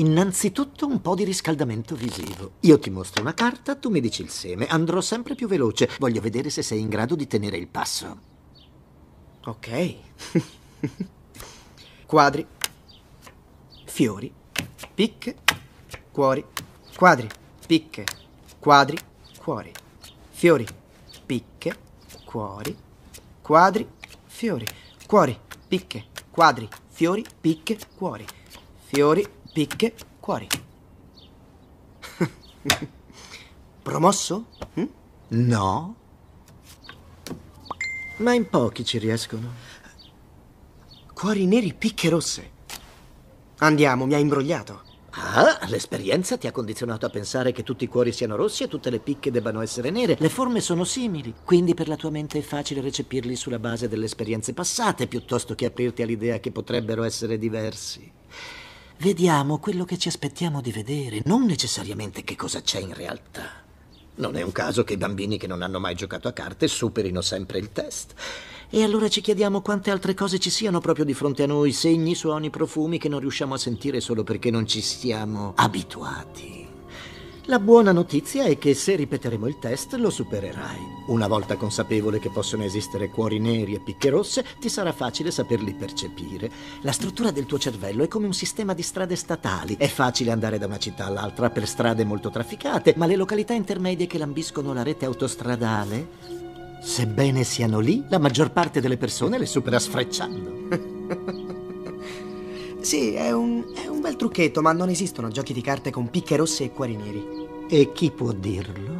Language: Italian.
Innanzitutto un po' di riscaldamento visivo. Io ti mostro una carta, tu mi dici il seme. Andrò sempre più veloce. Voglio vedere se sei in grado di tenere il passo. Ok. Quadri. Fiori. Picche. Cuori. Quadri. Picche. Quadri. Cuori. Fiori. Picche. Cuori. Quadri. Fiori. Cuori. Picche. Quadri. Fiori. Picche. Cuori. Fiori Picche, cuori. Promosso? Hm? No. Ma in pochi ci riescono. Cuori neri, picche rosse. Andiamo, mi ha imbrogliato. Ah, l'esperienza ti ha condizionato a pensare che tutti i cuori siano rossi e tutte le picche debbano essere nere. Le forme sono simili, quindi per la tua mente è facile recepirli sulla base delle esperienze passate piuttosto che aprirti all'idea che potrebbero essere diversi vediamo quello che ci aspettiamo di vedere, non necessariamente che cosa c'è in realtà. Non è un caso che i bambini che non hanno mai giocato a carte superino sempre il test. E allora ci chiediamo quante altre cose ci siano proprio di fronte a noi, segni, suoni, profumi che non riusciamo a sentire solo perché non ci siamo abituati. La buona notizia è che se ripeteremo il test lo supererai. Una volta consapevole che possono esistere cuori neri e picche rosse, ti sarà facile saperli percepire. La struttura del tuo cervello è come un sistema di strade statali. È facile andare da una città all'altra per strade molto trafficate, ma le località intermedie che lambiscono la rete autostradale Sebbene siano lì, la maggior parte delle persone le supera sfrecciando. Sì, è un, è un bel trucchetto, ma non esistono giochi di carte con picche rosse e cuori neri. E chi può dirlo?